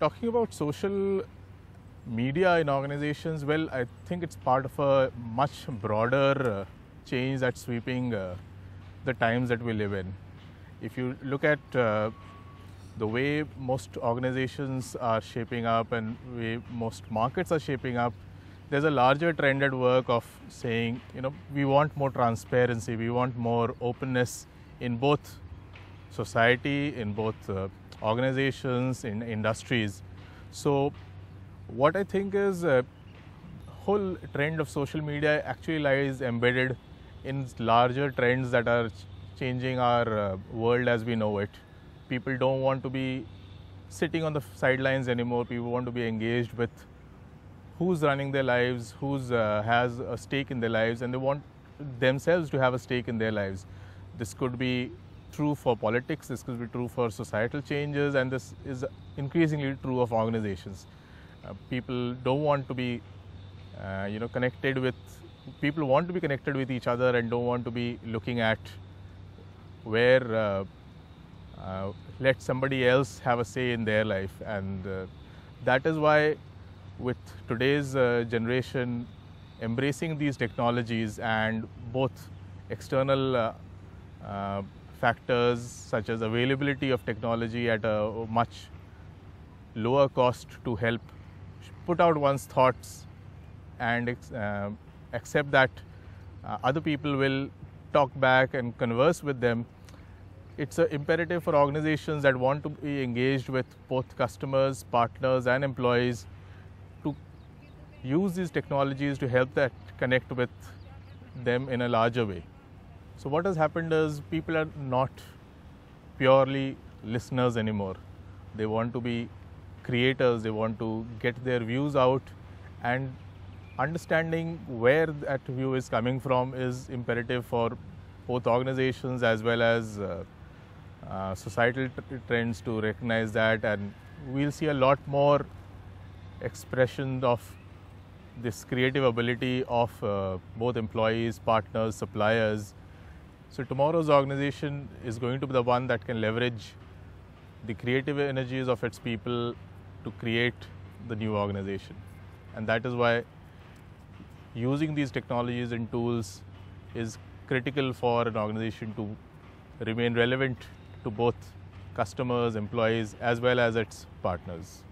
Talking about social media in organizations, well, I think it's part of a much broader uh, change that's sweeping uh, the times that we live in. If you look at uh, the way most organizations are shaping up and way most markets are shaping up, there's a larger trend at work of saying, you know, we want more transparency, we want more openness in both society, in both uh, organizations, in industries. So what I think is a uh, whole trend of social media actually lies embedded in larger trends that are changing our uh, world as we know it. People don't want to be sitting on the sidelines anymore. People want to be engaged with who's running their lives, who's uh, has a stake in their lives, and they want themselves to have a stake in their lives. This could be true for politics, this could be true for societal changes, and this is increasingly true of organizations. Uh, people don't want to be, uh, you know, connected with, people want to be connected with each other and don't want to be looking at where uh, uh let somebody else have a say in their life. And uh, that is why with today's uh, generation embracing these technologies and both external uh, factors such as availability of technology at a much lower cost to help put out one's thoughts and uh, accept that uh, other people will talk back and converse with them. It's an imperative for organizations that want to be engaged with both customers, partners, and employees to use these technologies to help that connect with them in a larger way. So, what has happened is people are not purely listeners anymore. They want to be creators, they want to get their views out, and understanding where that view is coming from is imperative for both organizations as well as uh, uh, societal trends to recognize that. And we'll see a lot more expression of this creative ability of uh, both employees, partners, suppliers, so tomorrow's organization is going to be the one that can leverage the creative energies of its people to create the new organization. And that is why using these technologies and tools is critical for an organization to remain relevant to both customers, employees, as well as its partners.